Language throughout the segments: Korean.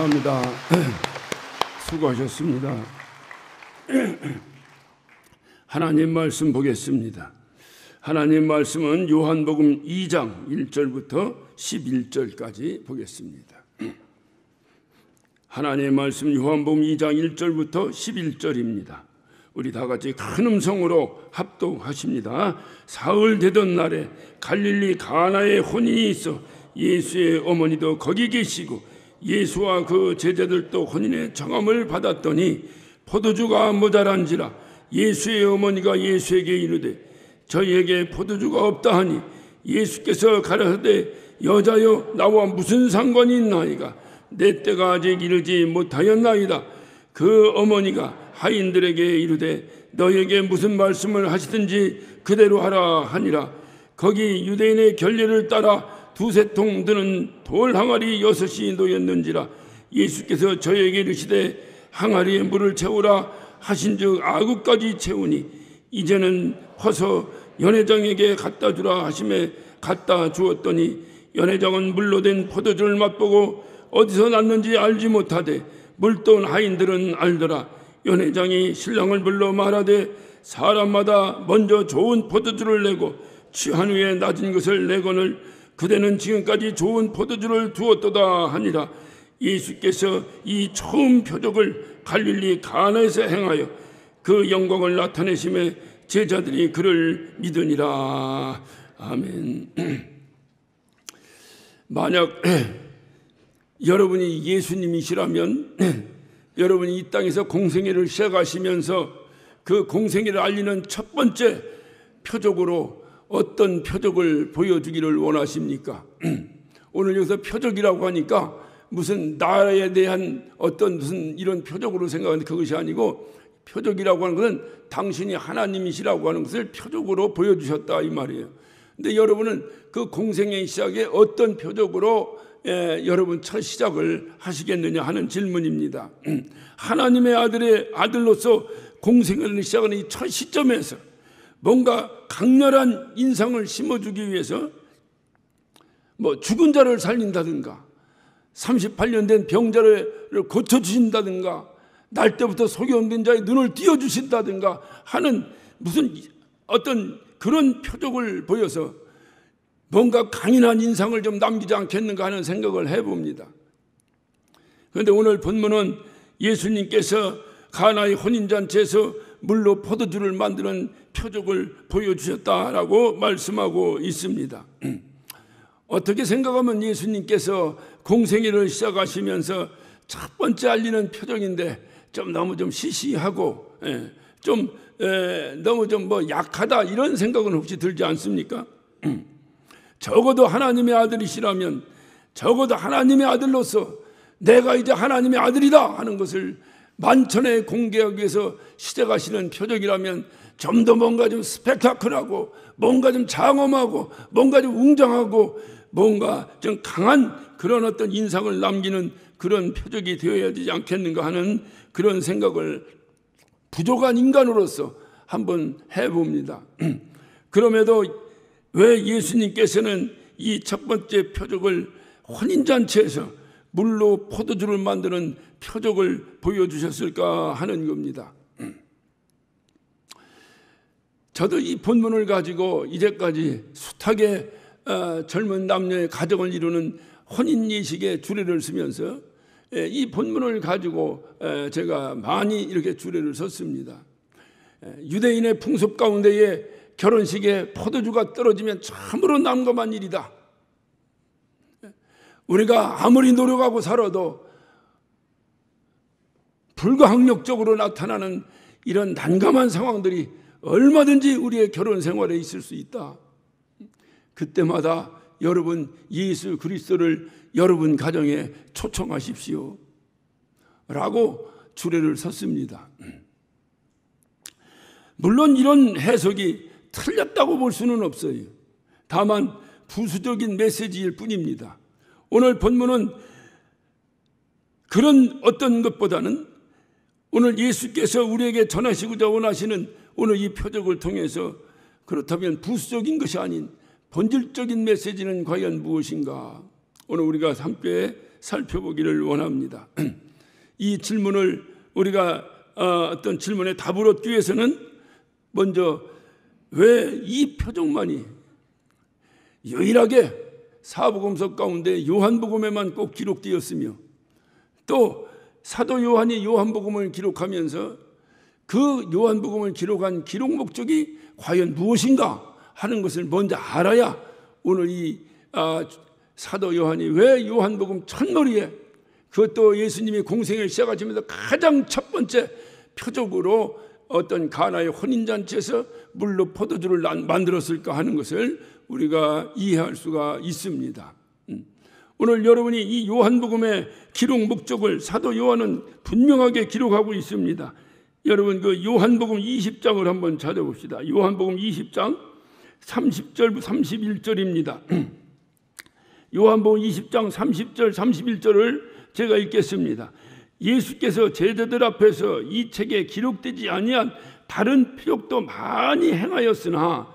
감사합니다. 수고하셨습니다. 하나님 말씀 보겠습니다. 하나님 말씀은 요한복음 2장 1절부터 11절까지 보겠습니다. 하나님의 말씀 요한복음 2장 1절부터 11절입니다. 우리 다 같이 큰 음성으로 합동하십니다. 사흘 되던 날에 갈릴리 가나에 혼인이 있어 예수의 어머니도 거기 계시고 예수와 그 제자들도 혼인의 정함을 받았더니 포도주가 모자란지라 예수의 어머니가 예수에게 이르되 저희에게 포도주가 없다 하니 예수께서 가라사대 여자여 나와 무슨 상관이 있나이가 내 때가 아직 이르지 못하였나이다 그 어머니가 하인들에게 이르되 너에게 무슨 말씀을 하시든지 그대로 하라 하니라 거기 유대인의 결례를 따라 두세통 드는 돌 항아리 여섯이 놓였는지라 예수께서 저에게 이르시되 항아리에 물을 채우라 하신즉 아구까지 채우니 이제는 허서 연회장에게 갖다 주라 하심에 갖다 주었더니 연회장은 물로 된 포도주를 맛보고 어디서 났는지 알지 못하되 물돈 하인들은 알더라 연회장이 신랑을 불러 말하되 사람마다 먼저 좋은 포도주를 내고 취한 후에 낮은 것을 내거늘 부대는 지금까지 좋은 포도주를 두었도다 하니라 예수께서 이 처음 표적을 갈릴리 가나에서 행하여 그 영광을 나타내심에 제자들이 그를 믿으니라 아멘 만약 여러분이 예수님이시라면 여러분이 이 땅에서 공생애를 시작하시면서 그 공생애를 알리는 첫 번째 표적으로 어떤 표적을 보여주기를 원하십니까? 오늘 여기서 표적이라고 하니까 무슨 나에 대한 어떤 무슨 이런 표적으로 생각하는 그것이 아니고 표적이라고 하는 것은 당신이 하나님이시라고 하는 것을 표적으로 보여주셨다 이 말이에요. 근데 여러분은 그 공생의 시작에 어떤 표적으로 에, 예, 여러분 첫 시작을 하시겠느냐 하는 질문입니다. 하나님의 아들의 아들로서 공생을 시작하는 이 첫 시점에서 뭔가 강렬한 인상을 심어주기 위해서 뭐 죽은 자를 살린다든가 38년 된 병자를 고쳐주신다든가 날 때부터 소경된 자의 눈을 띄워주신다든가 하는 무슨 어떤 그런 표적을 보여서 뭔가 강인한 인상을 좀 남기지 않겠는가 하는 생각을 해봅니다. 그런데 오늘 본문은 예수님께서 가나의 혼인잔치에서 물로 포도주를 만드는 표적을 보여주셨다라고 말씀하고 있습니다. 어떻게 생각하면 예수님께서 공생애를 시작하시면서 첫 번째 알리는 표적인데 좀 너무 좀 시시하고 예, 좀 예, 너무 좀 뭐 약하다 이런 생각은 혹시 들지 않습니까? 적어도 하나님의 아들이시라면 적어도 하나님의 아들로서 내가 이제 하나님의 아들이다 하는 것을 만천에 공개하기 위해서 시작하시는 표적이라면 좀더 뭔가 좀 스펙타클하고 뭔가 좀 장엄하고 뭔가 좀 웅장하고 뭔가 좀 강한 그런 어떤 인상을 남기는 그런 표적이 되어야 되지 않겠는가 하는 그런 생각을 부족한 인간으로서 한번 해봅니다. 그럼에도 왜 예수님께서는 이 첫 번째 표적을 혼인잔치에서 물로 포도주를 만드는 표적을 보여주셨을까 하는 겁니다. 저도 이 본문을 가지고 이제까지 숱하게 어, 젊은 남녀의 가정을 이루는 혼인 예식의 주례를 쓰면서 예, 이 본문을 가지고 어, 제가 많이 이렇게 주례를 썼습니다. 예, 유대인의 풍습 가운데에 결혼식에 포도주가 떨어지면 참으로 난감한 일이다. 예, 우리가 아무리 노력하고 살아도 불가항력적으로 나타나는 이런 난감한 상황들이 얼마든지 우리의 결혼 생활에 있을 수 있다. 그때마다 여러분 예수 그리스도를 여러분 가정에 초청하십시오. 라고 주례를 섰습니다. 물론 이런 해석이 틀렸다고 볼 수는 없어요. 다만 부수적인 메시지일 뿐입니다. 오늘 본문은 그런 어떤 것보다는 오늘 예수께서 우리에게 전하시고자 원하시는 오늘 이 표적을 통해서 그렇다면 부수적인 것이 아닌 본질적인 메시지는 과연 무엇인가? 오늘 우리가 함께 살펴보기를 원합니다. 이 질문을 우리가 아, 어떤 질문에 답을 얻기 위해서는 먼저 왜 이 표적만이 유일하게 사복음석 가운데 요한복음에만 꼭 기록되었으며 또 사도 요한이 요한복음을 기록하면서 그 요한복음을 기록한 기록 목적이 과연 무엇인가 하는 것을 먼저 알아야 오늘 이 아, 사도 요한이 왜 요한복음 첫머리에 그것도 예수님이 공생을 시작하시면서 가장 첫 번째 표적으로 어떤 가나의 혼인잔치에서 물로 포도주를 만들었을까 하는 것을 우리가 이해할 수가 있습니다. 음. 오늘 여러분이 이 요한복음의 기록 목적을 사도 요한은 분명하게 기록하고 있습니다. 여러분 그 요한복음 20장을 한번 찾아봅시다. 요한복음 20장 3 0절 31절입니다. 요한복음 20장 30절 31절을 제가 읽겠습니다. 예수께서 제자들 앞에서 이 책에 기록되지 아니한 다른 표적도 많이 행하였으나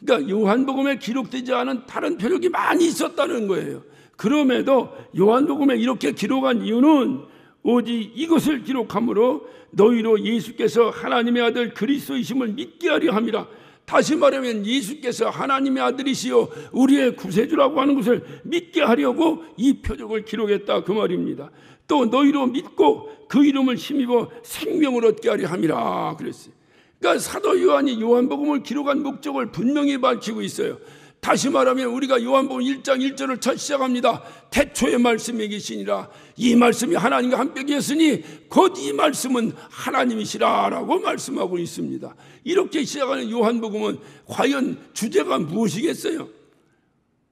그러니까 요한복음에 기록되지 않은 다른 표적이 많이 있었다는 거예요. 그럼에도 요한복음에 이렇게 기록한 이유는 오직 이것을 기록함으로 너희로 예수께서 하나님의 아들 그리스도이심을 믿게 하려 함이라. 다시 말하면 예수께서 하나님의 아들이시요 우리의 구세주라고 하는 것을 믿게 하려고 이 표적을 기록했다 그 말입니다. 또 너희로 믿고 그 이름을 힘입어 생명을 얻게 하려 함이라 그랬어요. 그러니까 사도 요한이 요한복음을 기록한 목적을 분명히 밝히고 있어요. 다시 말하면 우리가 요한복음 1장 1절을 첫 시작합니다. 태초의 말씀이 계시니라. 이 말씀이 하나님과 함께 계시니 곧 이 말씀은 하나님이시라라고 말씀하고 있습니다. 이렇게 시작하는 요한복음은 과연 주제가 무엇이겠어요?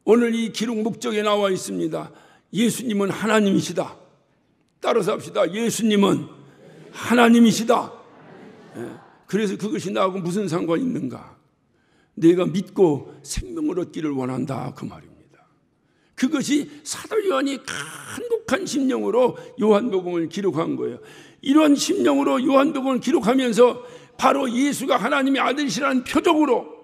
오늘 이 기록 목적에 나와 있습니다. 예수님은 하나님이시다. 따라서 합시다. 예수님은 하나님이시다. 예. 그래서 그것이 나하고 무슨 상관이 있는가? 내가 믿고 생명을 얻기를 원한다 그 말입니다. 그것이 사도 요한이 간곡한 심령으로 요한복음을 기록한 거예요. 이런 심령으로 요한복음을 기록하면서 바로 예수가 하나님의 아들이라는 표적으로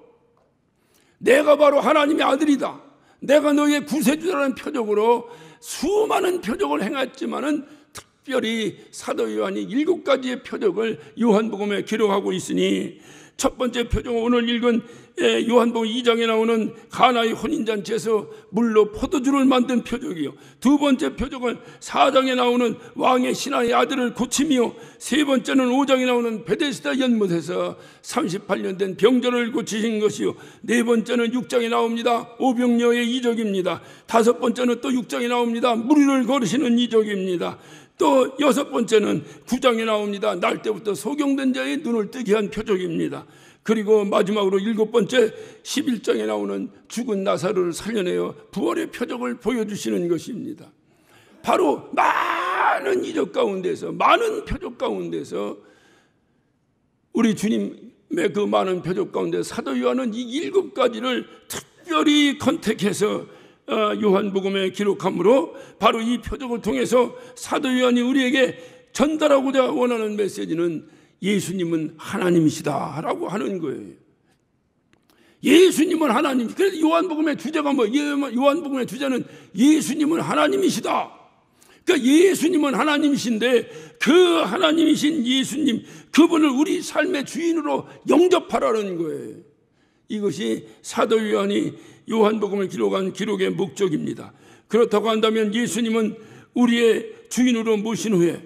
내가 바로 하나님의 아들이다. 내가 너의 구세주라는 표적으로 수많은 표적을 행했지만은 특별히 사도 요한이 일곱 가지의 표적을 요한복음에 기록하고 있으니 첫 번째 표정 오늘 읽은 예, 요한복음 2장에 나오는 가나의 혼인잔치에서 물로 포도주를 만든 표적이요. 두 번째 표적은 4장에 나오는 왕의 신하의 아들을 고치며 세 번째는 5장에 나오는 베데스다 연못에서 38년 된 병자를 고치신 것이요. 네 번째는 6장에 나옵니다. 오병녀의 이적입니다. 다섯 번째는 또 6장에 나옵니다. 무리를 걸으시는 이적입니다. 또 여섯 번째는 구장에 나옵니다. 날 때부터 소경된 자의 눈을 뜨게 한 표적입니다. 그리고 마지막으로 일곱 번째 11장에 나오는 죽은 나사로를 살려내어 부활의 표적을 보여주시는 것입니다. 바로 많은 이적 가운데서 많은 표적 가운데서 우리 주님의 그 많은 표적 가운데 사도 요한은 이 일곱 가지를 특별히 컨택해서 어, 요한복음에 기록함으로 바로 이 표적을 통해서 사도 요한이 우리에게 전달하고자 원하는 메시지는 예수님은 하나님이시다라고 하는 거예요. 예수님은 하나님. 그래서 요한복음의 주제가 뭐, 예, 뭐 요한복음의 주제는 예수님은 하나님이시다. 그러니까 예수님은 하나님이신데 그 하나님이신 예수님 그분을 우리 삶의 주인으로 영접하라는 거예요. 이것이 사도 요한이 요한복음을 기록한 기록의 목적입니다. 그렇다고 한다면 예수님은 우리의 주인으로 모신 후에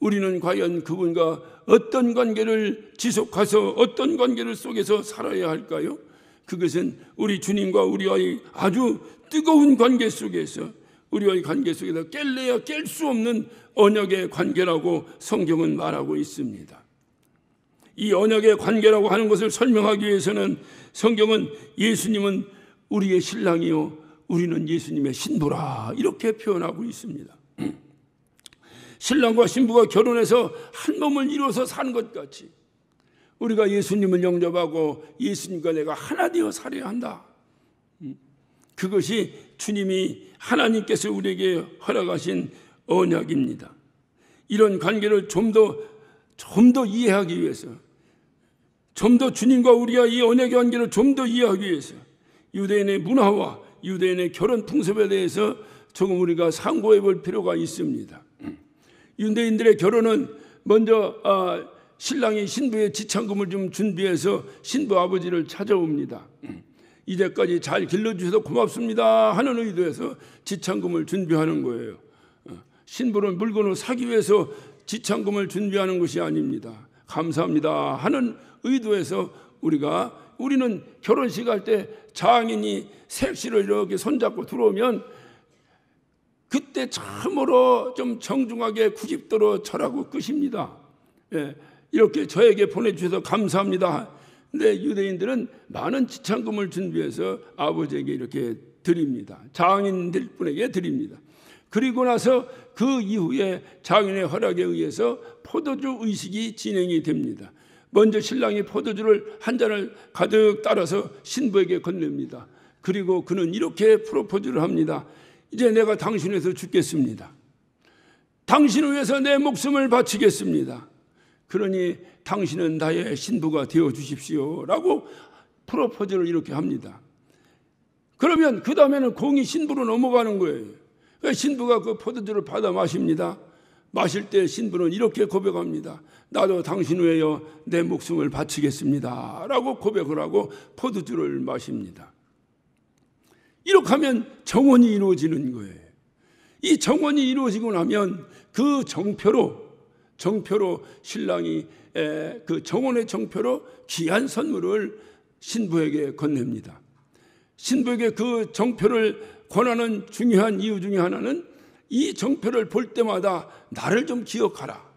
우리는 과연 그분과 어떤 관계를 지속해서 어떤 관계를 속에서 살아야 할까요? 그것은 우리 주님과 우리와의 아주 뜨거운 관계 속에서 우리와의 관계 속에서 깰래야 깰 수 없는 언약의 관계라고 성경은 말하고 있습니다. 이 언약의 관계라고 하는 것을 설명하기 위해서는 성경은 예수님은 우리의 신랑이요 우리는 예수님의 신부라 이렇게 표현하고 있습니다. 신랑과 신부가 결혼해서 한 몸을 이루어서 사는 것 같이 우리가 예수님을 영접하고 예수님과 내가 하나 되어 살아야 한다. 그것이 주님이 하나님께서 우리에게 허락하신 언약입니다. 이런 관계를 좀 더 좀 더 이해하기 위해서 좀더 주님과 우리가 이 언약 의 관계를 좀 더 이해하기 위해서 유대인의 문화와 유대인의 결혼 풍습에 대해서 조금 우리가 상고해 볼 필요가 있습니다. 유대인들의 결혼은 먼저 아, 신랑이 신부의 지참금을 좀 준비해서 신부 아버지를 찾아옵니다. 이제까지 잘 길러주셔서 고맙습니다 하는 의도에서 지참금을 준비하는 거예요. 어, 신부는 물건을 사기 위해서 지참금을 준비하는 것이 아닙니다. 감사합니다 하는 의도해서 우리가 우리는 결혼식 할 때 장인이 색시를 이렇게 손잡고 들어오면 그때 참으로 좀 정중하게 구집도로 철하고 끝입니다. 예, 이렇게 저에게 보내주셔서 감사합니다. 근데 네, 유대인들은 많은 지참금을 준비해서 아버지에게 이렇게 드립니다. 장인들 분에게 드립니다. 그리고 나서 그 이후에 장인의 허락에 의해서 포도주 의식이 진행이 됩니다. 먼저 신랑이 포도주를 한 잔을 가득 따라서 신부에게 건넵니다. 그리고 그는 이렇게 프로포즈를 합니다. 이제 내가 당신에서 죽겠습니다. 당신을 위해서 내 목숨을 바치겠습니다. 그러니 당신은 나의 신부가 되어 주십시오. 라고 프로포즈를 이렇게 합니다. 그러면 그 다음에는 공이 신부로 넘어가는 거예요. 그러니까 신부가 그 포도주를 받아 마십니다. 마실 때 신부는 이렇게 고백합니다. 나도 당신 외여 내 목숨을 바치겠습니다. 라고 고백을 하고 포도주를 마십니다. 이렇게 하면 정원이 이루어지는 거예요. 이 정원이 이루어지고 나면 그 정표로, 정표로 신랑이 그 정원의 정표로 귀한 선물을 신부에게 건넵니다. 신부에게 그 정표를 권하는 중요한 이유 중에 하나는 이 정표를 볼 때마다 나를 좀 기억하라.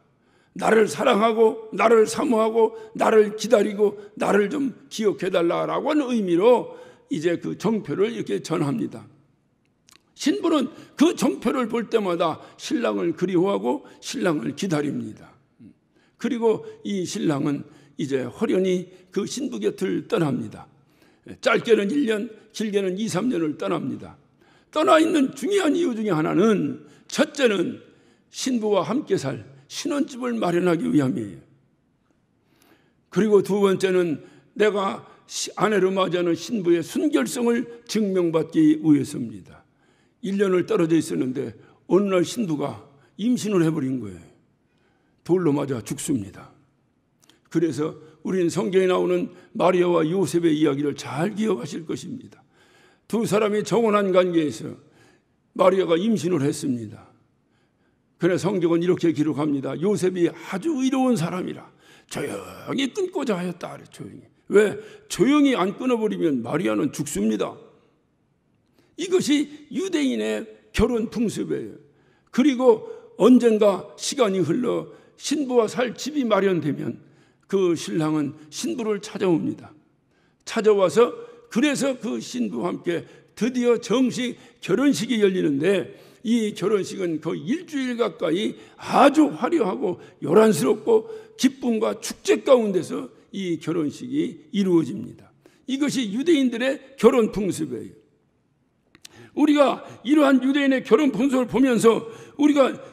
나를 사랑하고 나를 사모하고 나를 기다리고 나를 좀 기억해 달라라고 하는 의미로 이제 그 정표를 이렇게 전합니다. 신부는 그 정표를 볼 때마다 신랑을 그리워하고 신랑을 기다립니다. 그리고 이 신랑은 이제 허련히 그 신부 곁을 떠납니다. 짧게는 1년, 길게는 2, 3년을 떠납니다. 떠나 있는 중요한 이유 중에 하나는 첫째는 신부와 함께 살 신혼집을 마련하기 위함이에요. 그리고 두 번째는 내가 아내로 맞이하는 신부의 순결성을 증명받기 위해서입니다. 1년을 떨어져 있었는데 어느 날 신부가 임신을 해버린 거예요. 돌로 맞아 죽습니다. 그래서 우리는 성경에 나오는 마리아와 요셉의 이야기를 잘 기억하실 것입니다. 두 사람이 정원한 관계에서 마리아가 임신을 했습니다. 그러 성경은 이렇게 기록합니다. 요셉이 아주 의로운 사람이라 조용히 끊고자 하였다. 조용히. 왜? 조용히 안 끊어버리면 마리아는 죽습니다. 이것이 유대인의 결혼 풍습이에요. 그리고 언젠가 시간이 흘러 신부와 살 집이 마련되면 그 신랑은 신부를 찾아옵니다. 찾아와서 그래서 그 신부와 함께 드디어 정식 결혼식이 열리는데 이 결혼식은 거의 일주일 가까이 아주 화려하고 요란스럽고 기쁨과 축제 가운데서 이 결혼식이 이루어집니다. 이것이 유대인들의 결혼 풍습이에요. 우리가 이러한 유대인의 결혼 풍습을 보면서 우리가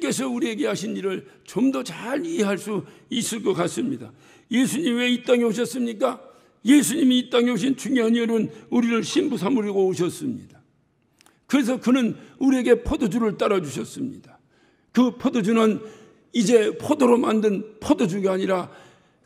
예수님께서 우리에게 하신 일을 좀 더 잘 이해할 수 있을 것 같습니다. 예수님 왜 이 땅에 오셨습니까? 예수님이 이 땅에 오신 중요한 이유는 우리를 신부 삼으려고 오셨습니다. 그래서 그는 우리에게 포도주를 따라 주셨습니다. 그 포도주는 이제 포도로 만든 포도주가 아니라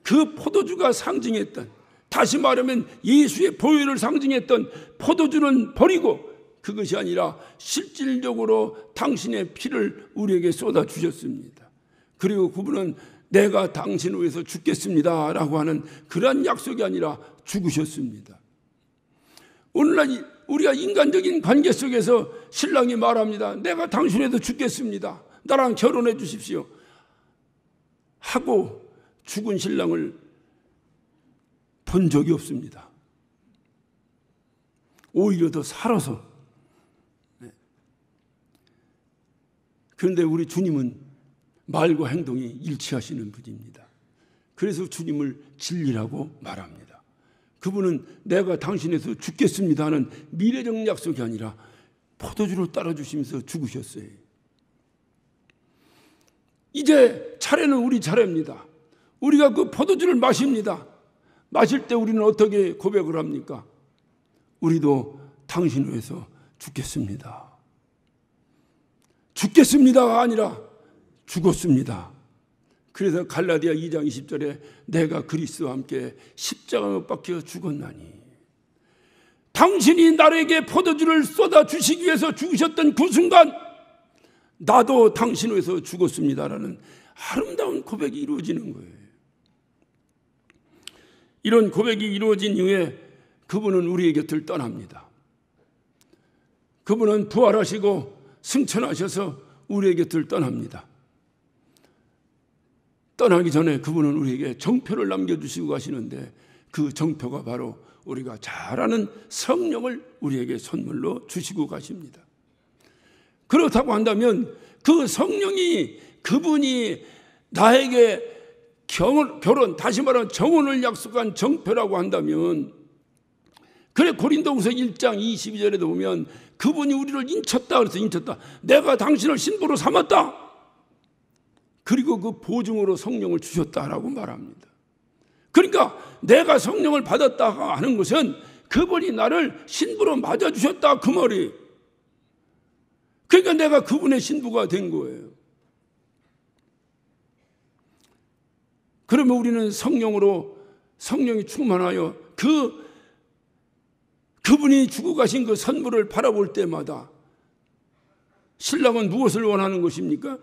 그 포도주가 상징했던 다시 말하면 예수의 보혈을 상징했던 포도주는 버리고 그것이 아니라 실질적으로 당신의 피를 우리에게 쏟아 주셨습니다. 그리고 그분은 내가 당신을 위해서 죽겠습니다. 라고 하는 그러한 약속이 아니라 죽으셨습니다. 오늘날 우리가 인간적인 관계 속에서 신랑이 말합니다. 내가 당신에도 죽겠습니다. 나랑 결혼해 주십시오. 하고 죽은 신랑을 본 적이 없습니다. 오히려 더 살아서. 네. 그런데 우리 주님은 말과 행동이 일치하시는 분입니다. 그래서 주님을 진리라고 말합니다. 그분은 내가 당신에서 죽겠습니다 하는 미래적 약속이 아니라 포도주로 따라주시면서 죽으셨어요. 이제 차례는 우리 차례입니다. 우리가 그 포도주를 마십니다. 마실 때 우리는 어떻게 고백을 합니까? 우리도 당신 위해서 죽겠습니다. 죽겠습니다가 아니라 죽었습니다. 그래서 갈라디아 2장 20절에 내가 그리스도와 함께 십자가에 못 박혀 죽었나니 당신이 나에게 포도주를 쏟아 주시기 위해서 죽으셨던 그 순간 나도 당신을 위해서 죽었습니다라는 아름다운 고백이 이루어지는 거예요. 이런 고백이 이루어진 이후에 그분은 우리의 곁을 떠납니다. 그분은 부활하시고 승천하셔서 우리의 곁을 떠납니다. 떠나기 전에 그분은 우리에게 정표를 남겨주시고 가시는데 그 정표가 바로 우리가 잘 아는 성령을 우리에게 선물로 주시고 가십니다. 그렇다고 한다면 그 성령이 그분이 나에게 결혼, 결혼 다시 말하면 정혼을 약속한 정표라고 한다면 그래 고린도후서 1장 22절에도 보면 그분이 우리를 인쳤다 그래서 인쳤다. 내가 당신을 신부로 삼았다. 그리고 그 보증으로 성령을 주셨다라고 말합니다. 그러니까 내가 성령을 받았다 하는 것은 그분이 나를 신부로 맞아주셨다 그 말이. 그러니까 내가 그분의 신부가 된 거예요. 그러면 우리는 성령으로 성령이 충만하여 그 그분이 주고 가신 그 선물을 바라볼 때마다 신랑은 무엇을 원하는 것입니까?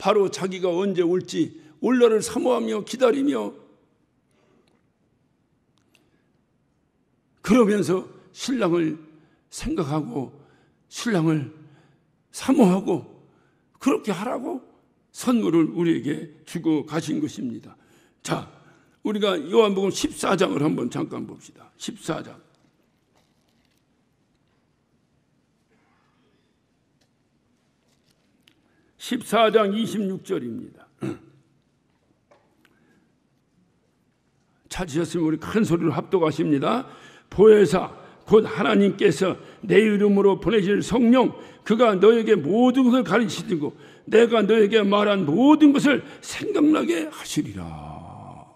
바로 자기가 언제 올지 올날를 사모하며 기다리며 그러면서 신랑을 생각하고 신랑을 사모하고 그렇게 하라고 선물을 우리에게 주고 가신 것입니다. 자, 우리가 요한복음 14장을 한번 잠깐 봅시다. 14장. 14장 26절입니다. 찾으셨으면 우리 큰 소리로 합독하십니다. 보혜사 곧 하나님께서 내 이름으로 보내실 성령 그가 너에게 모든 것을 가르치시고 내가 너에게 말한 모든 것을 생각나게 하시리라.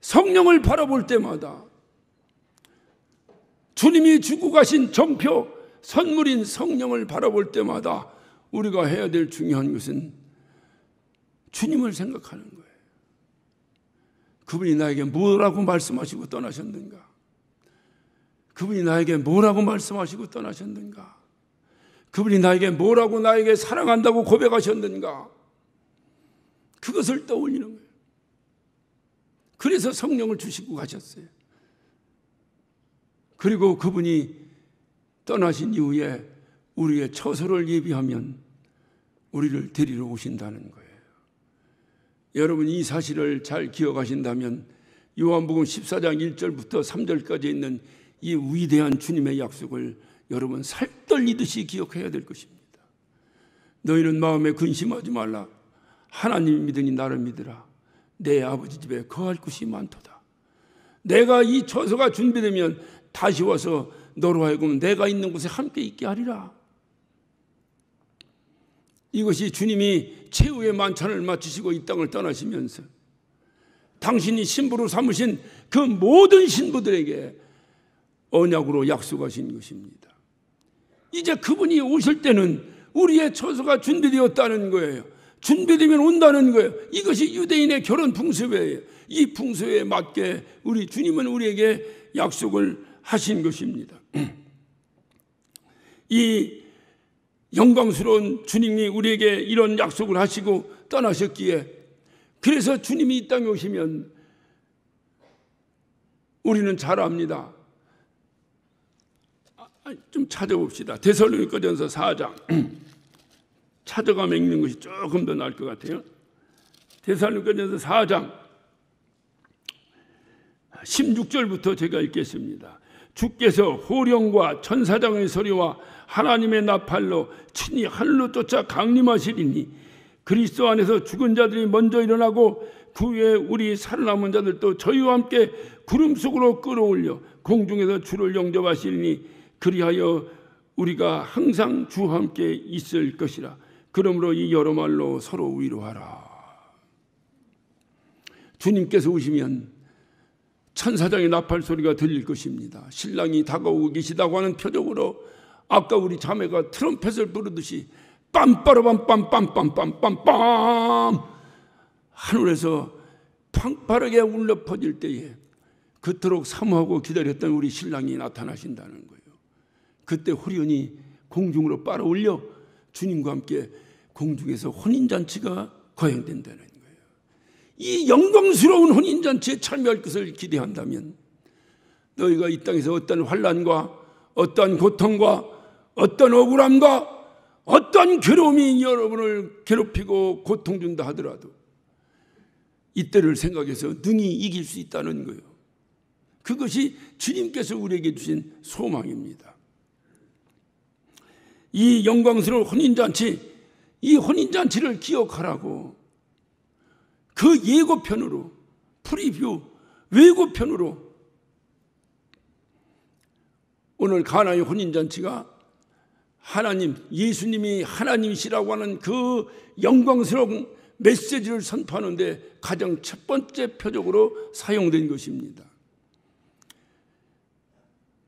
성령을 바라볼 때마다 주님이 주고 가신 전표 선물인 성령을 바라볼 때마다 우리가 해야 될 중요한 것은 주님을 생각하는 거예요. 그분이 나에게 뭐라고 말씀하시고 떠나셨는가? 그분이 나에게 뭐라고 말씀하시고 떠나셨는가? 그분이 나에게 뭐라고 나에게 사랑한다고 고백하셨는가? 그것을 떠올리는 거예요. 그래서 성령을 주시고 가셨어요. 그리고 그분이 떠나신 이후에 우리의 처소를 예비하면 우리를 데리러 오신다는 거예요. 여러분 이 사실을 잘 기억하신다면 요한복음 14장 1절부터 3절까지 있는 이 위대한 주님의 약속을 여러분 살떨리듯이 기억해야 될 것입니다. 너희는 마음에 근심하지 말라. 하나님 믿으니 나를 믿으라. 내 아버지 집에 거할 곳이 많도다. 내가 이 처소가 준비되면 다시 와서 너로 하여금 내가 있는 곳에 함께 있게 하리라. 이것이 주님이 최후의 만찬을 마치시고 이 땅을 떠나시면서 당신이 신부로 삼으신 그 모든 신부들에게 언약으로 약속하신 것입니다. 이제 그분이 오실 때는 우리의 처소가 준비되었다는 거예요. 준비되면 온다는 거예요. 이것이 유대인의 결혼 풍습이에요. 이 풍습에 맞게 우리 주님은 우리에게 약속을 하신 것입니다. 이 영광스러운 주님이 우리에게 이런 약속을 하시고 떠나셨기에 그래서 주님이 이 땅에 오시면 우리는 잘 압니다. 아, 아, 좀 찾아봅시다. 대설로니가전서 4장. 찾아가 읽는 것이 조금 더 나을 것 같아요. 대설로니가전서 4장 16절부터 제가 읽겠습니다. 주께서 호령과 천사장의 소리와 하나님의 나팔로 친히 하늘로 쫓아 강림하시리니 그리스도 안에서 죽은 자들이 먼저 일어나고 그 후에 우리 살아남은 자들도 저희와 함께 구름 속으로 끌어올려 공중에서 주를 영접하시리니 그리하여 우리가 항상 주와 함께 있을 것이라 그러므로 이 여러 말로 서로 위로하라 주님께서 오시면 천사장의 나팔 소리가 들릴 것입니다. 신랑이 다가오고 계시다고 하는 표적으로 아까 우리 자매가 트럼펫을 부르듯이 빰빠라밤빰빰빰빰빰빰 하늘에서 팡파르게 울려 퍼질 때에 그토록 사모하고 기다렸던 우리 신랑이 나타나신다는 거예요. 그때 호련히 공중으로 빨아올려 주님과 함께 공중에서 혼인잔치가 거행된다는 이 영광스러운 혼인잔치에 참여할 것을 기대한다면 너희가 이 땅에서 어떤 환란과 어떤 고통과 어떤 억울함과 어떤 괴로움이 여러분을 괴롭히고 고통 준다 하더라도 이때를 생각해서 능히 이길 수 있다는 거예요. 그것이 주님께서 우리에게 주신 소망입니다. 이 영광스러운 혼인잔치, 이 혼인잔치를 기억하라고 그 예고편으로 프리뷰 외고편으로 오늘 가나의 혼인잔치가 하나님 예수님이 하나님이시라고 하는 그 영광스러운 메시지를 선포하는데 가장 첫 번째 표적으로 사용된 것입니다.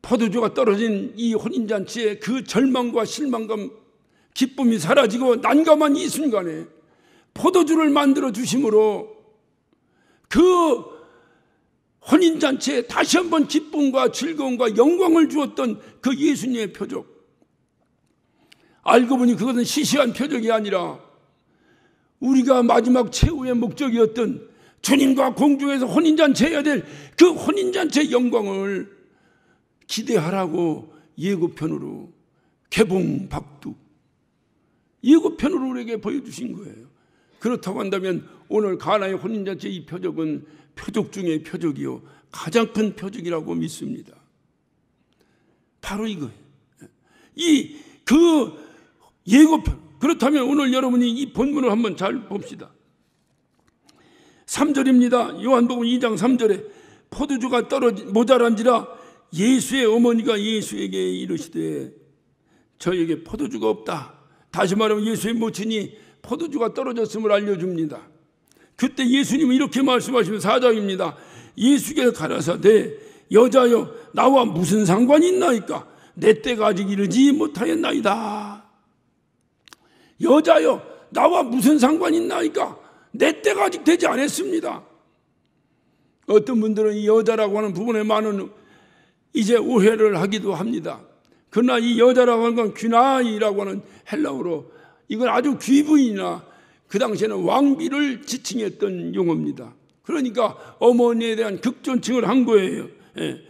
포도주가 떨어진 이 혼인잔치에 그 절망과 실망감, 기쁨이 사라지고 난감한 이 순간에 포도주를 만들어 주심으로 그 혼인잔치에 다시 한번 기쁨과 즐거움과 영광을 주었던 그 예수님의 표적. 알고 보니 그것은 시시한 표적이 아니라 우리가 마지막 최후의 목적이었던 주님과 공중에서 혼인잔치 해야 될 그 혼인잔치의 영광을 기대하라고 예고편으로 개봉 박두 예고편으로 우리에게 보여주신 거예요. 그렇다고 한다면 오늘 가나의 혼인잔치 이 표적은 표적 중의 표적이요. 가장 큰 표적이라고 믿습니다. 바로 이거예요. 이, 그 예고편. 그렇다면 오늘 여러분이 이 본문을 한번 잘 봅시다. 3절입니다. 요한복음 2장 3절에 포도주가 떨어지, 모자란지라 예수의 어머니가 예수에게 이르시되 저에게 포도주가 없다. 다시 말하면 예수의 모친이 포도주가 떨어졌음을 알려줍니다. 그때 예수님은 이렇게 말씀하시면 사장입니다. 예수께 가라사대 네, 여자여 나와 무슨 상관이 있나이까 내 때가 아직 이르지 못하였나이다. 여자여 나와 무슨 상관이 있나이까 내 때가 아직 되지 않았습니다. 어떤 분들은 이 여자라고 하는 부분에 많은 이제 오해를 하기도 합니다. 그러나 이 여자라고 하는 건 귀나이라고 하는 헬라어로 이건 아주 귀부인이나 그 당시에는 왕비를 지칭했던 용어입니다. 그러니까 어머니에 대한 극존칭을 한 거예요. 예.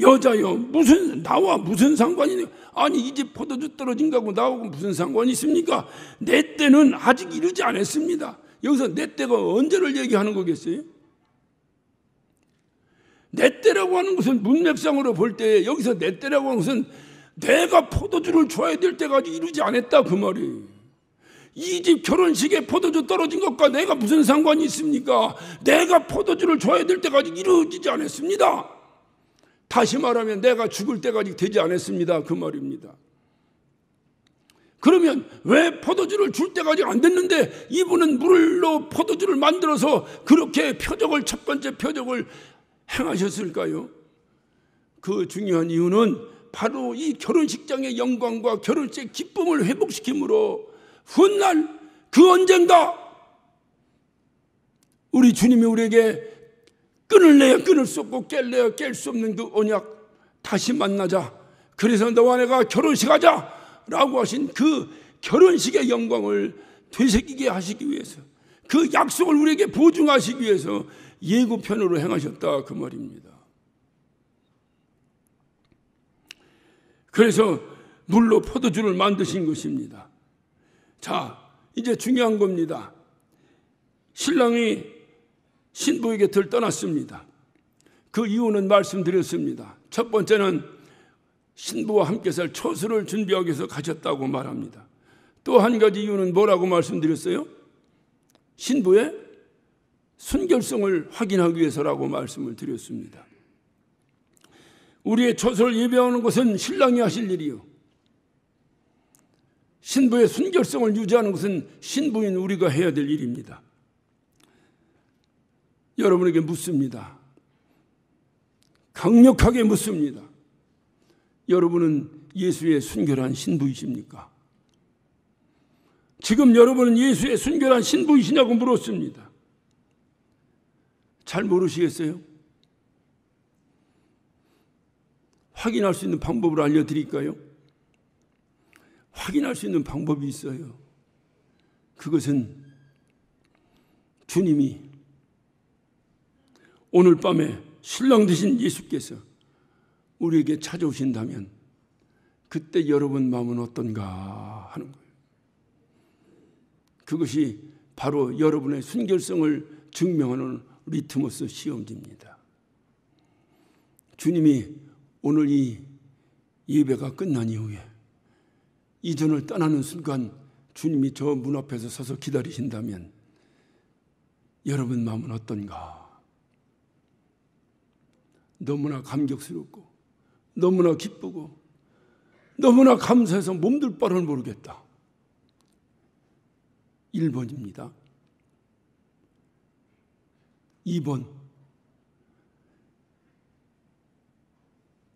여자여 무슨 나와 무슨 상관이냐 아니 이제 포도주 떨어진 거하고 나하고 무슨 상관이 있습니까 내 때는 아직 이르지 않았습니다 여기서 내 때가 언제를 얘기하는 거겠어요 내 때라고 하는 것은 문맥상으로 볼 때 여기서 내 때라고 하는 것은 내가 포도주를 줘야 될 때까지 이르지 않았다 그 말이에요 이집 결혼식에 포도주 떨어진 것과 내가 무슨 상관이 있습니까? 내가 포도주를 줘야 될 때까지 이루어지지 않았습니다. 다시 말하면 내가 죽을 때까지 되지 않았습니다. 그 말입니다. 그러면 왜 포도주를 줄 때까지 안 됐는데 이분은 물로 포도주를 만들어서 그렇게 표적을 첫 번째 표적을 행하셨을까요? 그 중요한 이유는 바로 이 결혼식장의 영광과 결혼식의 기쁨을 회복시킴으로 훗날 그 언젠가 우리 주님이 우리에게 끈을내야끈을수 없고 깰래야 깰수 없는 그 언약 다시 만나자. 그래서 너와 내가 결혼식 하자. 라고 하신 그 결혼식의 영광을 되새기게 하시기 위해서 그 약속을 우리에게 보증하시기 위해서 예고편으로 행하셨다. 그 말입니다. 그래서 물로 포도주를 만드신 것입니다. 자, 이제 중요한 겁니다. 신랑이 신부에게들 떠났습니다. 그 이유는 말씀드렸습니다. 첫 번째는 신부와 함께 살 초수를 준비하기 위해서 가셨다고 말합니다. 또 한 가지 이유는 뭐라고 말씀드렸어요? 신부의 순결성을 확인하기 위해서라고 말씀을 드렸습니다. 우리의 초소를 예배하는 것은 신랑이 하실 일이요. 신부의 순결성을 유지하는 것은 신부인 우리가 해야 될 일입니다. 여러분에게 묻습니다. 강력하게 묻습니다. 여러분은 예수의 순결한 신부이십니까? 지금 여러분은 예수의 순결한 신부이시냐고 물었습니다. 잘 모르시겠어요? 확인할 수 있는 방법을 알려드릴까요? 확인할 수 있는 방법이 있어요. 그것은 주님이 오늘 밤에 신랑 되신 예수께서 우리에게 찾아오신다면 그때 여러분 마음은 어떤가 하는 거예요. 그것이 바로 여러분의 순결성을 증명하는 리트머스 시험지입니다. 주님이 오늘 이 예배가 끝난 이후에 이전을 떠나는 순간 주님이 저 문 앞에서 서서 기다리신다면 여러분 마음은 어떤가? 너무나 감격스럽고 너무나 기쁘고 너무나 감사해서 몸둘 바를 모르겠다. 1번입니다. 2번.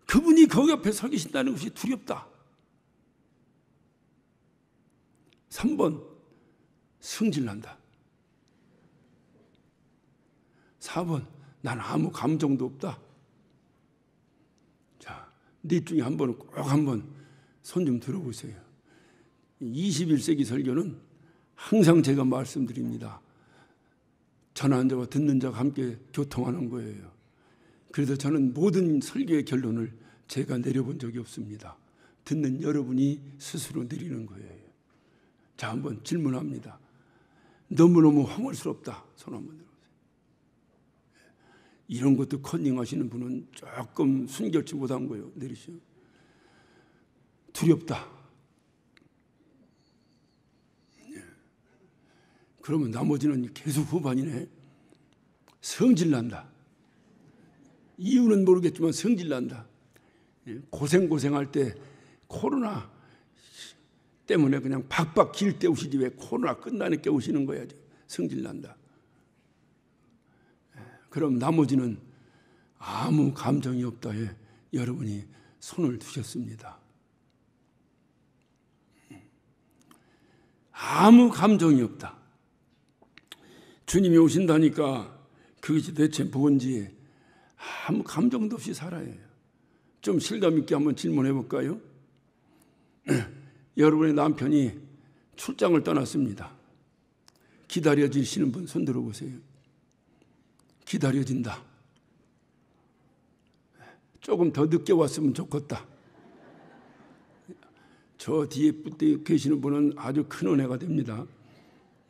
그분이 거기 앞에 서 계신다는 것이 두렵다. 3번 승질난다. 4번 난 아무 감정도 없다. 자, 네 중에 한 번은 꼭 한 번 손 좀 들어보세요. 21세기 설교는 항상 제가 말씀드립니다. 전하는 자와 듣는 자가 함께 교통하는 거예요. 그래서 저는 모든 설교의 결론을 제가 내려본 적이 없습니다. 듣는 여러분이 스스로 내리는 거예요. 자, 한번 질문합니다. 너무너무 황홀스럽다. 손 한번 들어보세요. 이런 것도 컨닝하시는 분은 조금 순결치 못한 거예요. 내리시오. 두렵다. 예. 그러면 나머지는 계속 후반이네. 성질난다. 이유는 모르겠지만 성질난다. 예. 고생고생할 때 코로나 때문에 그냥 박박 길 때우시지 왜 코로나 끝나는 깨우시는 거야. 성질난다. 예, 그럼 나머지는 아무 감정이 없다에 여러분이 손을 두셨습니다. 아무 감정이 없다. 주님이 오신다니까 그것이 대체 뭔지 아무 감정도 없이 살아요. 좀 실감 있게 한번 질문해 볼까요? 여러분의 남편이 출장을 떠났습니다. 기다려지시는 분 손 들어보세요. 기다려진다. 조금 더 늦게 왔으면 좋겠다. 저 뒤에 계시는 분은 아주 큰 은혜가 됩니다.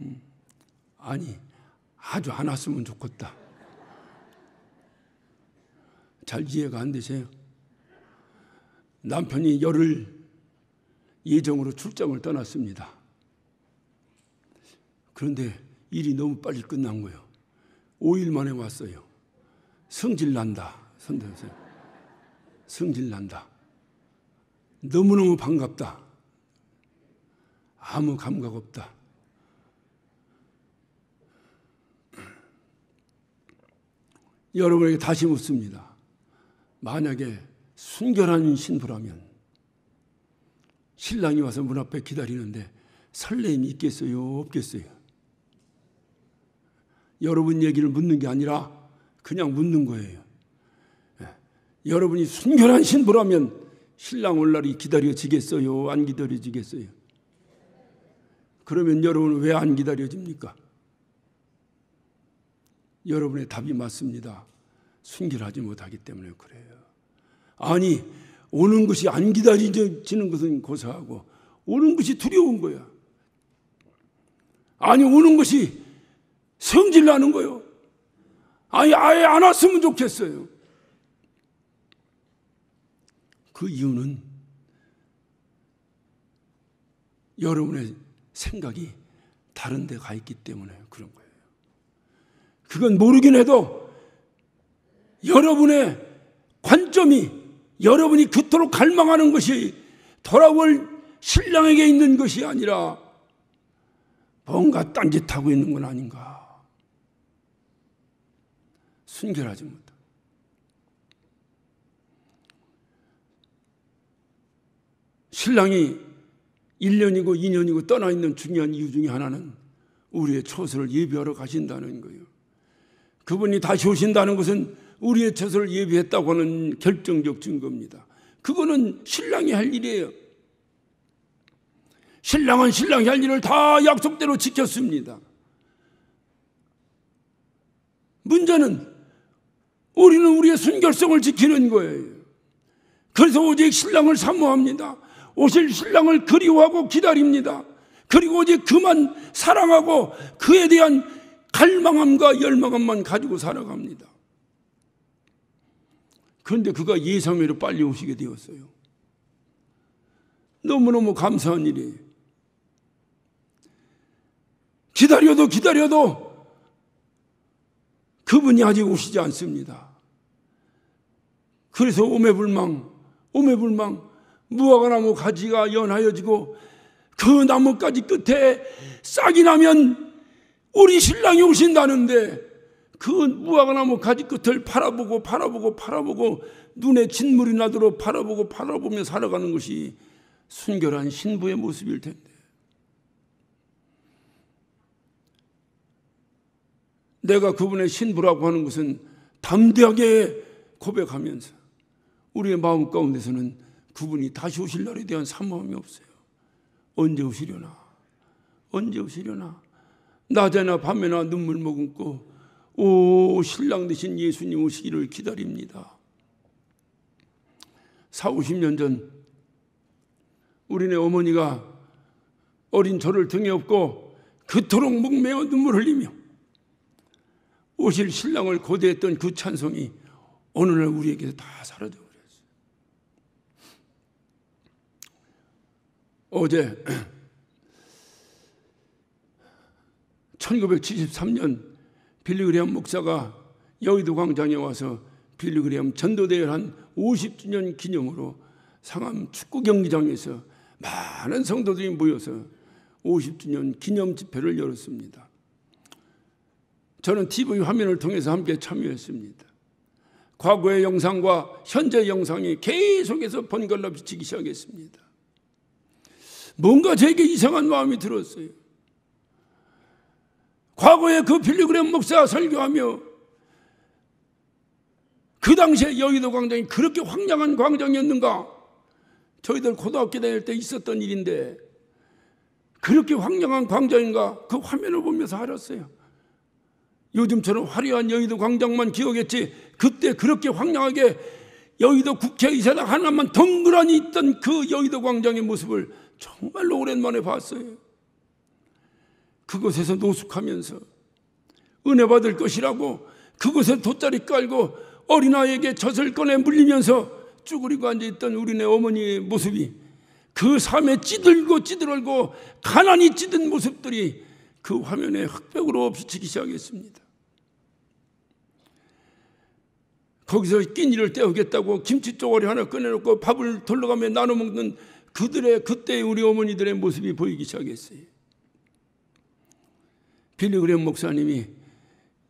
음, 아니, 아주 안 왔으면 좋겠다. 잘 이해가 안 되세요? 남편이 열을 예정으로 출장을 떠났습니다. 그런데 일이 너무 빨리 끝난 거예요. 5일 만에 왔어요. 성질 난다. 선생님. 성질 난다. 너무너무 반갑다. 아무 감각 없다. 여러분에게 다시 묻습니다. 만약에 순결한 신부라면 신랑이 와서 문 앞에 기다리는데 설렘이 있겠어요? 없겠어요? 여러분 얘기를 묻는 게 아니라 그냥 묻는 거예요. 예. 여러분이 순결한 신부라면 신랑 올 날이 기다려지겠어요? 안 기다려지겠어요? 그러면 여러분은 왜 안 기다려집니까? 여러분의 답이 맞습니다. 순결하지 못하기 때문에 그래요. 아니, 오는 것이 안 기다려지는 것은 고사하고 오는 것이 두려운 거야. 아니 오는 것이 성질 나는 거요. 아니 아예 안 왔으면 좋겠어요. 그 이유는 여러분의 생각이 다른 데가 있기 때문에 그런 거예요. 그건 모르긴 해도 여러분의 관점이 여러분이 그토록 갈망하는 것이 돌아올 신랑에게 있는 것이 아니라 뭔가 딴짓하고 있는 건 아닌가. 순결하지 못하 신랑이 1년이고 2년이고 떠나 있는 중요한 이유 중에 하나는 우리의 초소를 예비하러 가신다는 거예요. 그분이 다시 오신다는 것은 우리의 처소를 예비했다고 하는 결정적 증거입니다. 그거는 신랑이 할 일이에요. 신랑은 신랑이 할 일을 다 약속대로 지켰습니다. 문제는 우리는 우리의 순결성을 지키는 거예요. 그래서 오직 신랑을 사모합니다. 오실 신랑을 그리워하고 기다립니다. 그리고 오직 그만 사랑하고 그에 대한 갈망함과 열망함만 가지고 살아갑니다. 그런데 그가 예상외로 빨리 오시게 되었어요. 너무너무 감사한 일이에요. 기다려도 기다려도 그분이 아직 오시지 않습니다. 그래서 오매불망, 오매불망, 무화과나무 가지가 연하여지고 그 나뭇가지 끝에 싹이 나면 우리 신랑이 오신다는데 그 무화과나무 가지 끝을 팔아보고팔아보고팔아보고 눈에 진물이 나도록 팔아보고팔아보며 살아가는 것이 순결한 신부의 모습일 텐데. 내가 그분의 신부라고 하는 것은 담대하게 고백하면서 우리의 마음 가운데서는 그분이 다시 오실 날에 대한 사모함이 없어요. 언제 오시려나? 언제 오시려나? 낮에나 밤에나 눈물 머금고 오 신랑 되신 예수님 오시기를 기다립니다. 4, 50년 전 우리네 어머니가 어린 저를 등에 업고 그토록 목매어 눈물 흘리며 오실 신랑을 고대했던 그 찬송이 오늘날 우리에게 다 사라져 버렸어요. 어제 1973년 빌리그리엄 목사가 여의도 광장에 와서 빌리그리엄 전도대회를 한 50주년 기념으로 상암 축구 경기장에서 많은 성도들이 모여서 50주년 기념 집회를 열었습니다. 저는 TV 화면을 통해서 함께 참여했습니다. 과거의 영상과 현재 영상이 계속해서 번갈아 비치기 시작했습니다. 뭔가 저에게 이상한 마음이 들었어요. 과거에 그 빌리그램 목사 가 설교하며 그 당시에 여의도 광장이 그렇게 황량한 광장이었는가? 저희들 고등학교 다닐 때 있었던 일인데 그렇게 황량한 광장인가? 그 화면을 보면서 알았어요. 요즘처럼 화려한 여의도 광장만 기억했지 그때 그렇게 황량하게 여의도 국회의사당 하나만 덩그러니 있던 그 여의도 광장의 모습을 정말로 오랜만에 봤어요. 그곳에서 노숙하면서 은혜 받을 것이라고 그곳에 돗자리 깔고 어린아이에게 젖을 꺼내 물리면서 쭈그리고 앉아있던 우리네 어머니의 모습이 그 삶에 찌들고 찌들고 가난이 찌든 모습들이 그 화면에 흑백으로 비치기 시작했습니다. 거기서 끼니를 때우겠다고 김치 쪼가리 하나 꺼내놓고 밥을 돌려가며 나눠 먹는 그들의 그때 의 우리 어머니들의 모습이 보이기 시작했어요. 빌리그램 목사님이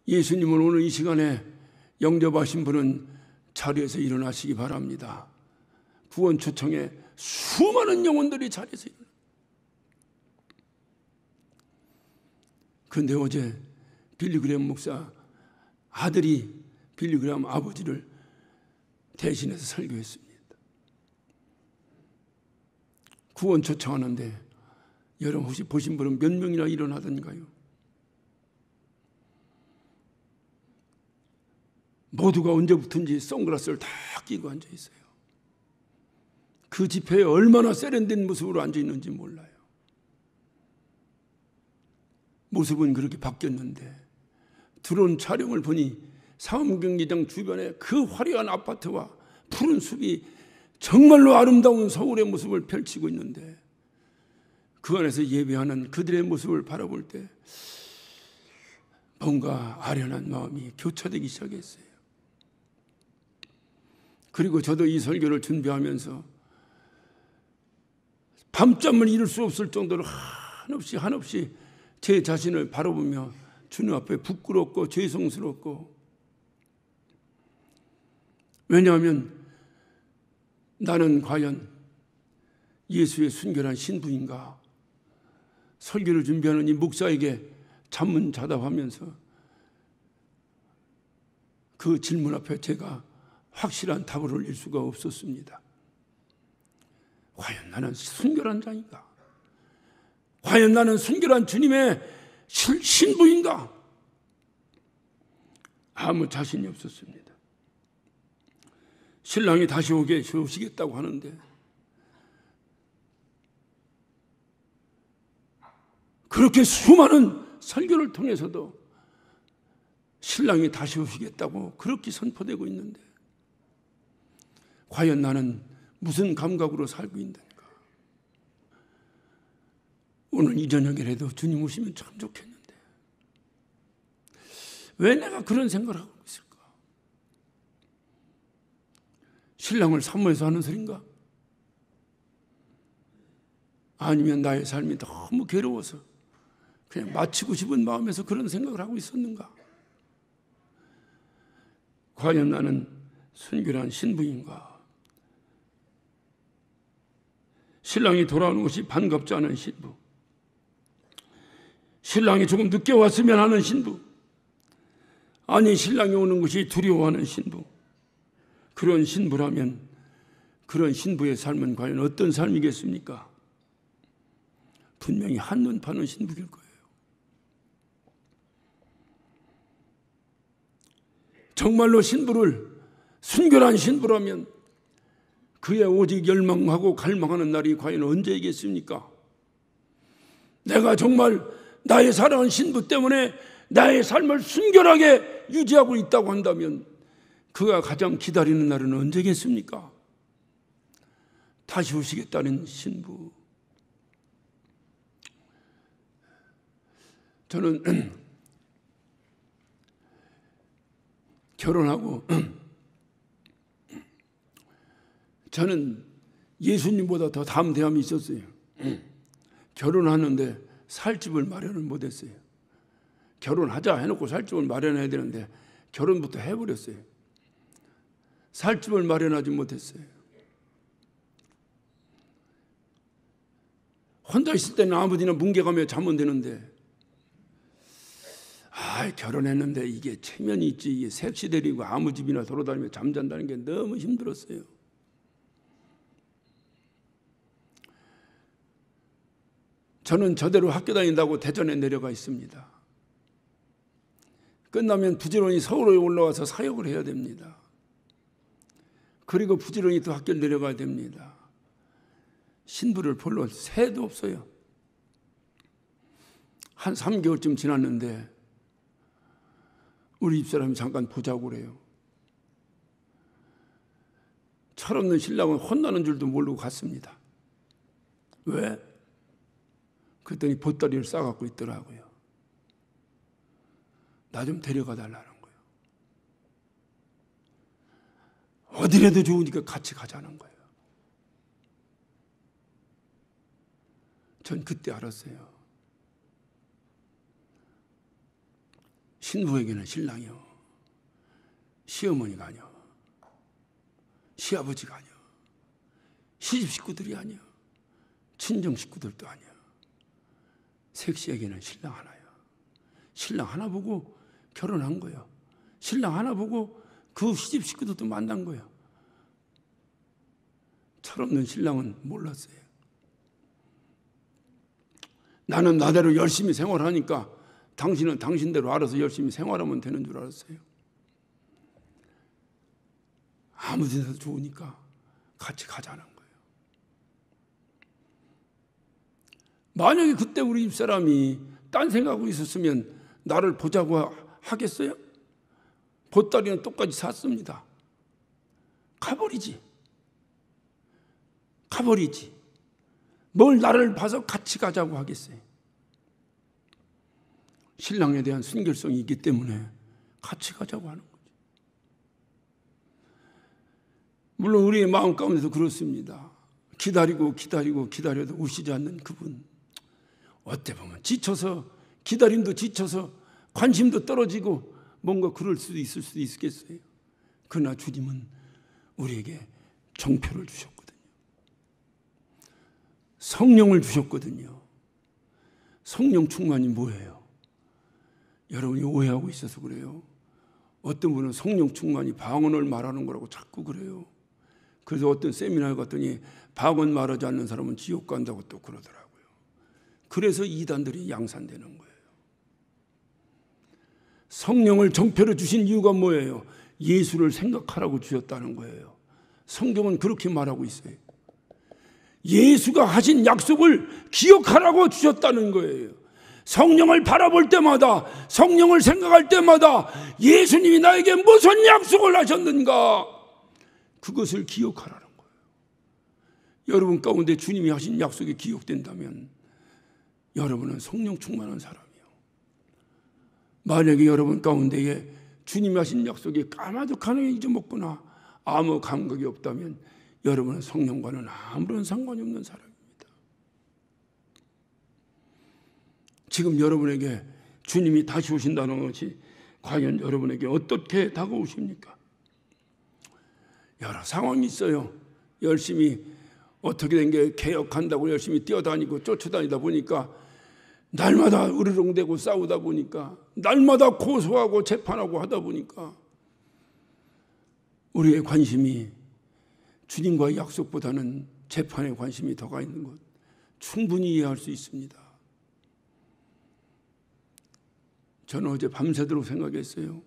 예수님을 오늘 이 시간에 영접하신 분은 자리에서 일어나시기 바랍니다. 구원 초청에 수많은 영혼들이 자리에서 일어나. 그런데 어제 빌리그램 목사 아들이 빌리그램 아버지를 대신해서 설교했습니다. 구원 초청하는데 여러분 혹시 보신 분은 몇 명이나 일어나던가요? 모두가 언제부턴지 선글라스를 다 끼고 앉아 있어요. 그 집회에 얼마나 세련된 모습으로 앉아 있는지 몰라요. 모습은 그렇게 바뀌었는데 드론 촬영을 보니 사암경기장 주변에 그 화려한 아파트와 푸른 숲이 정말로 아름다운 서울의 모습을 펼치고 있는데 그 안에서 예배하는 그들의 모습을 바라볼 때 뭔가 아련한 마음이 교차되기 시작했어요. 그리고 저도 이 설교를 준비하면서 밤잠을 이룰 수 없을 정도로 한없이 한없이 제 자신을 바라보며 주님 앞에 부끄럽고 죄송스럽고 왜냐하면 나는 과연 예수의 순결한 신부인가 설교를 준비하는 이 목사에게 잠문자답하면서 그 질문 앞에 제가 확실한 답을 올릴 수가 없었습니다. 과연 나는 순결한 자인가? 과연 나는 순결한 주님의 신부인가? 아무 자신이 없었습니다. 신랑이 다시 오게 오시겠다고 하는데 그렇게 수많은 설교를 통해서도 신랑이 다시 오시겠다고 그렇게 선포되고 있는데 과연 나는 무슨 감각으로 살고 있는가? 오늘 이 저녁이라도 주님 오시면 참 좋겠는데. 왜 내가 그런 생각을 하고 있을까? 신랑을 사모해서 하는 소린가? 아니면 나의 삶이 너무 괴로워서 그냥 마치고 싶은 마음에서 그런 생각을 하고 있었는가? 과연 나는 순결한 신부인가? 신랑이 돌아오는 것이 반갑지 않은 신부. 신랑이 조금 늦게 왔으면 하는 신부. 아니, 신랑이 오는 것이 두려워하는 신부. 그런 신부라면 그런 신부의 삶은 과연 어떤 삶이겠습니까? 분명히 한눈 파는 신부일 거예요. 정말로 신부를 순결한 신부라면 그의 오직 열망하고 갈망하는 날이 과연 언제이겠습니까? 내가 정말 나의 사랑한 신부 때문에 나의 삶을 순결하게 유지하고 있다고 한다면 그가 가장 기다리는 날은 언제겠습니까? 다시 오시겠다는 신부. 저는 결혼하고 저는 예수님보다 더 담대함이 있었어요. 결혼하는데 살 집을 마련을 못했어요. 결혼하자 해놓고 살 집을 마련해야 되는데 결혼부터 해버렸어요. 살 집을 마련하지 못했어요. 혼자 있을 때는 아무데나 뭉개가며 자면 되는데 아 결혼했는데 이게 체면이 있지 이게 색시대리고 아무 집이나 돌아다니며 잠잔다는 게 너무 힘들었어요. 저는 저대로 학교 다닌다고 대전에 내려가 있습니다. 끝나면 부지런히 서울에 올라와서 사역을 해야 됩니다. 그리고 부지런히 또 학교를 내려가야 됩니다. 신부를 별로 새도 없어요. 한 3개월쯤 지났는데 우리 집사람이 잠깐 보자고 그래요. 철없는 신랑은 혼나는 줄도 모르고 갔습니다. 왜? 그랬더니 보따리를 싸갖고 있더라고요. 나 좀 데려가 달라는 거예요. 어디라도 좋으니까 같이 가자는 거예요. 전 그때 알았어요. 신부에게는 신랑이요. 시어머니가 아니요. 시아버지가 아니요. 시집 식구들이 아니요. 친정 식구들도 아니요. 섹시에게는 신랑 하나요. 신랑 하나 보고 결혼한 거예요. 신랑 하나 보고 그 시집 식구도 들 만난 거예요. 철없는 신랑은 몰랐어요. 나는 나대로 열심히 생활하니까 당신은 당신대로 알아서 열심히 생활하면 되는 줄 알았어요. 아무 데나 좋으니까 같이 가자는 거예요. 만약에 그때 우리 집사람이 딴 생각으로 있었으면 나를 보자고 하겠어요? 보따리는 똑같이 샀습니다. 가버리지. 가버리지. 뭘 나를 봐서 같이 가자고 하겠어요? 신랑에 대한 순결성이 있기 때문에 같이 가자고 하는 거죠. 물론 우리의 마음 가운데서 그렇습니다. 기다리고 기다리고 기다려도 오시지 않는 그분. 어때 보면 지쳐서 기다림도 지쳐서 관심도 떨어지고 뭔가 그럴 수도 있을 수도 있겠어요. 그러나 주님은 우리에게 정표를 주셨거든요. 성령을 주셨거든요. 성령 충만이 뭐예요? 여러분이 오해하고 있어서 그래요. 어떤 분은 성령 충만이 방언을 말하는 거라고 자꾸 그래요. 그래서 어떤 세미나에 갔더니 방언 말하지 않는 사람은 지옥 간다고 또 그러더라고요. 그래서 이단들이 양산되는 거예요. 성령을 정표로 주신 이유가 뭐예요? 예수를 생각하라고 주셨다는 거예요. 성경은 그렇게 말하고 있어요. 예수가 하신 약속을 기억하라고 주셨다는 거예요. 성령을 바라볼 때마다, 성령을 생각할 때마다 예수님이 나에게 무슨 약속을 하셨는가? 그것을 기억하라는 거예요. 여러분 가운데 주님이 하신 약속이 기억된다면 여러분은 성령 충만한 사람이요. 만약에 여러분 가운데에 주님 하신 약속이 까마득하게 잊어먹거나 아무 감각이 없다면 여러분은 성령과는 아무런 상관이 없는 사람입니다. 지금 여러분에게 주님이 다시 오신다는 것이 과연 여러분에게 어떻게 다가오십니까? 여러 상황이 있어요. 열심히 어떻게 된 게 개혁한다고 열심히 뛰어다니고 쫓아다니다 보니까 날마다 으르렁대고 싸우다 보니까 날마다 고소하고 재판하고 하다 보니까 우리의 관심이 주님과의 약속보다는 재판에 관심이 더가 있는 것 충분히 이해할 수 있습니다. 저는 어제 밤새도록 생각했어요.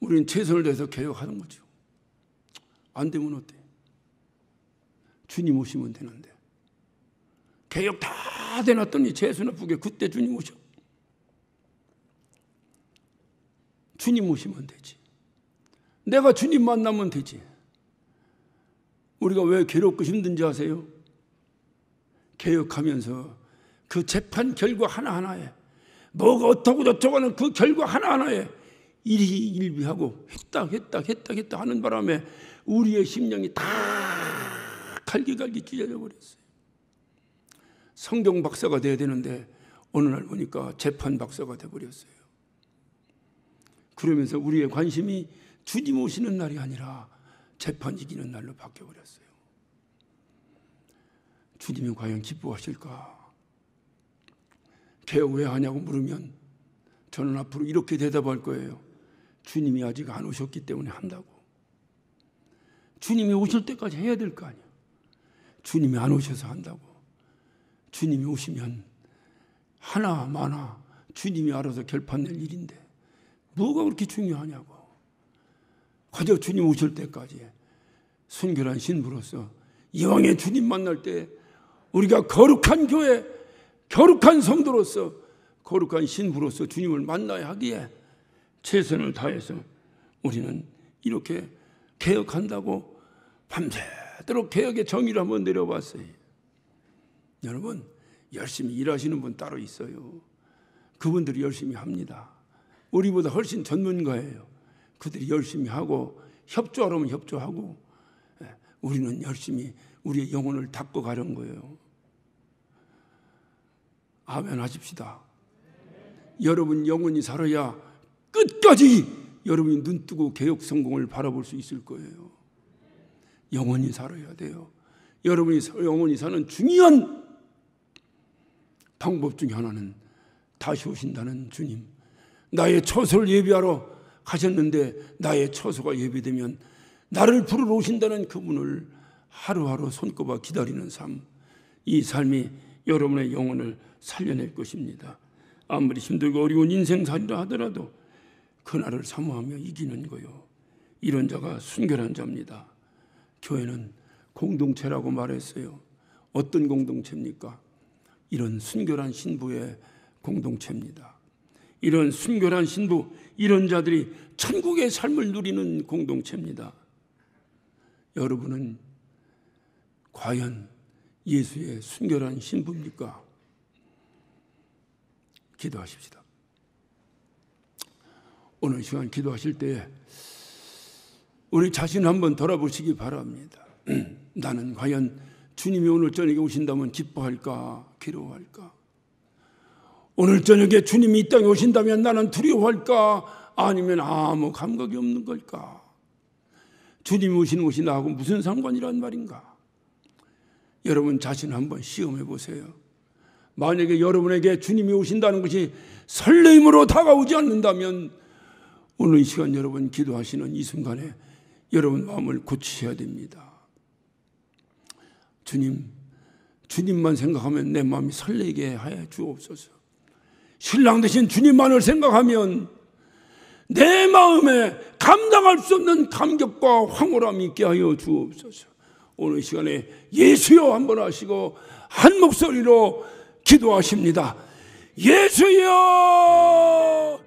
우리는 최선을 다해서 개혁하는 거죠. 안 되면 어때? 주님 오시면 되는데. 개혁 다다 대놨더니 재수나 부게 그때 주님 오셔. 주님 오시면 되지. 내가 주님 만나면 되지. 우리가 왜 괴롭고 힘든지 아세요? 개혁하면서 그 재판 결과 하나하나에 뭐가 어떻고 저쩌고 하는 그 결과 하나하나에 일이 일비하고 했다 했다 했다 했다 하는 바람에 우리의 심령이 다 갈기갈기 찢어져 버렸어요. 성경 박사가 돼야 되는데 어느 날 보니까 재판 박사가 돼버렸어요. 그러면서 우리의 관심이 주님 오시는 날이 아니라 재판 이기는 날로 바뀌어버렸어요. 주님이 과연 기뻐하실까? 개혁 왜 하냐고 물으면 저는 앞으로 이렇게 대답할 거예요. 주님이 아직 안 오셨기 때문에 한다고. 주님이 오실 때까지 해야 될 거 아니야. 주님이 안 오셔서 한다고. 주님이 오시면 하나 마나 주님이 알아서 결판낼 일인데 뭐가 그렇게 중요하냐고. 과저 주님 오실 때까지 순결한 신부로서 이왕에 주님 만날 때 우리가 거룩한 교회, 거룩한 성도로서 거룩한 신부로서 주님을 만나야 하기에 최선을 다해서 우리는 이렇게 개혁한다고 밤새도록 개혁의 정의를 한번 내려봤어요. 여러분, 열심히 일하시는 분 따로 있어요. 그분들이 열심히 합니다. 우리보다 훨씬 전문가예요. 그들이 열심히 하고 협조하러면 협조하고 예, 우리는 열심히 우리의 영혼을 닦고 가는 거예요. 아멘 하십시다. 여러분 영혼이 살아야 끝까지 여러분이 눈 뜨고 개혁 성공을 바라볼 수 있을 거예요. 영혼이 살아야 돼요. 여러분이 영혼이 사는 중요한 방법 중에 하나는 다시 오신다는 주님. 나의 처소를 예비하러 가셨는데 나의 처소가 예비되면 나를 부르러 오신다는 그분을 하루하루 손꼽아 기다리는 삶. 이 삶이 여러분의 영혼을 살려낼 것입니다. 아무리 힘들고 어려운 인생살이라 하더라도 그날을 사모하며 이기는 거요. 이런 자가 순결한 자입니다. 교회는 공동체라고 말했어요. 어떤 공동체입니까? 이런 순결한 신부의 공동체입니다. 이런 순결한 신부, 이런 자들이 천국의 삶을 누리는 공동체입니다. 여러분은 과연 예수의 순결한 신부입니까? 기도하십시다. 오늘 시간 기도하실 때 우리 자신 한번 돌아보시기 바랍니다. 나는 과연 주님이 오늘 저녁에 오신다면 기뻐할까? 두려워할까? 오늘 저녁에 주님이 이 땅에 오신다면 나는 두려워할까? 아니면 아무 감각이 없는 걸까? 주님이 오시는 것이 나하고 무슨 상관이란 말인가? 여러분 자신 한번 시험해 보세요. 만약에 여러분에게 주님이 오신다는 것이 설레임으로 다가오지 않는다면 오늘 이 시간 여러분 기도하시는 이 순간에 여러분 마음을 고치셔야 됩니다. 주님, 주님만 생각하면 내 마음이 설레게 하여 주옵소서. 신랑 대신 주님만을 생각하면 내 마음에 감당할 수 없는 감격과 황홀함이 있게 하여 주옵소서. 오늘 시간에 예수여 한번 하시고 한 목소리로 기도하십니다. 예수여!